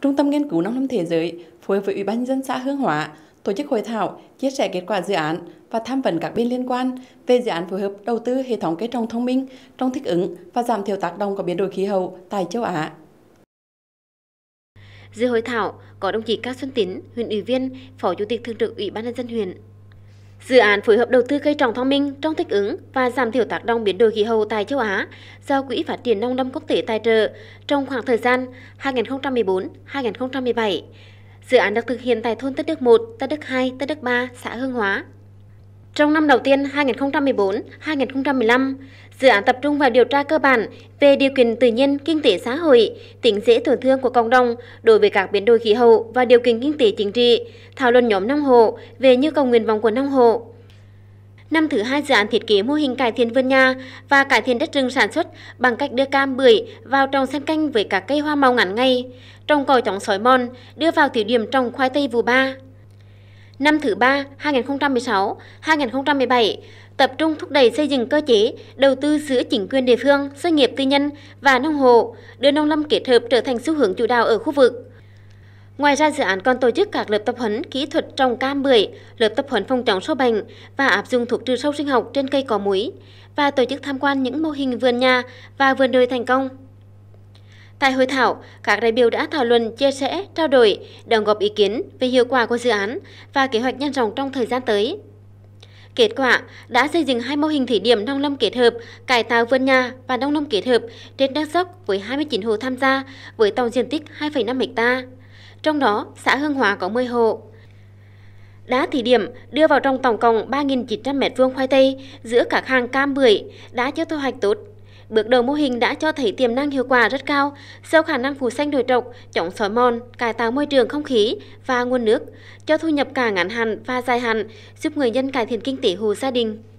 Trung tâm Nghiên cứu Nông lâm Thế giới phối hợp với Ủy ban nhân dân xã Hương Hóa tổ chức hội thảo chia sẻ kết quả dự án và tham vấn các bên liên quan về dự án phối hợp đầu tư hệ thống cây trồng thông minh trong thích ứng và giảm thiểu tác động của biến đổi khí hậu tại châu Á. Dự hội thảo có đồng chí Cao Xuân Tín, huyện ủy viên, phó chủ tịch thường trực Ủy ban nhân dân huyện, Dự án phối hợp đầu tư cây trồng thông minh trong thích ứng và giảm thiểu tác động biến đổi khí hậu tại châu Á do Quỹ Phát triển Nông lâm Quốc tế tài trợ trong khoảng thời gian 2014-2017. Dự án được thực hiện tại thôn Tất Đức 1, Tất Đức 2, Tất Đức 3, xã Hương Hóa, trong năm đầu tiên 2014-2015, dự án tập trung vào điều tra cơ bản về điều kiện tự nhiên, kinh tế xã hội, tính dễ tổn thương của cộng đồng đối với các biến đổi khí hậu và điều kiện kinh tế chính trị, thảo luận nhóm nông hộ về nhu cầu nguyện vọng của nông hộ. Năm thứ hai dự án thiết kế mô hình cải thiện vườn nhà và cải thiện đất rừng sản xuất bằng cách đưa cam bưởi vào trồng xen canh với các cây hoa màu ngắn ngay trồng còi chống sói mòn, đưa vào thí điểm trồng khoai tây vụ ba. Năm thứ ba 2016-2017 tập trung thúc đẩy xây dựng cơ chế đầu tư giữa chính quyền địa phương, doanh nghiệp tư nhân và nông hộ, đưa nông lâm kết hợp trở thành xu hướng chủ đạo ở khu vực. Ngoài ra dự án còn tổ chức các lớp tập huấn kỹ thuật trồng cam bưởi, lớp tập huấn phòng chống sâu bệnh và áp dụng thuốc trừ sâu sinh học trên cây cỏ muối và tổ chức tham quan những mô hình vườn nhà và vườn đời thành công. Tại hội thảo, các đại biểu đã thảo luận, chia sẻ, trao đổi, đồng góp ý kiến về hiệu quả của dự án và kế hoạch nhân rộng trong thời gian tới. Kết quả đã xây dựng hai mô hình thí điểm nông lâm kết hợp, cải tạo vườn nhà và nông lâm kết hợp trên đất dốc với 29 hộ tham gia với tổng diện tích 2,5 ha. Trong đó, xã Hương Hóa có 10 hộ. Đã thí điểm đưa vào trong tổng cộng 3.900 m2 khoai tây giữa các hàng cam bưởi đã cho thu hoạch tốt Bước đầu mô hình đã cho thấy tiềm năng hiệu quả rất cao, giàu khả năng phủ xanh đồi trọc, chống xói mòn, cải tạo môi trường không khí và nguồn nước, cho thu nhập cả ngắn hạn và dài hạn, giúp người dân cải thiện kinh tế hộ gia đình.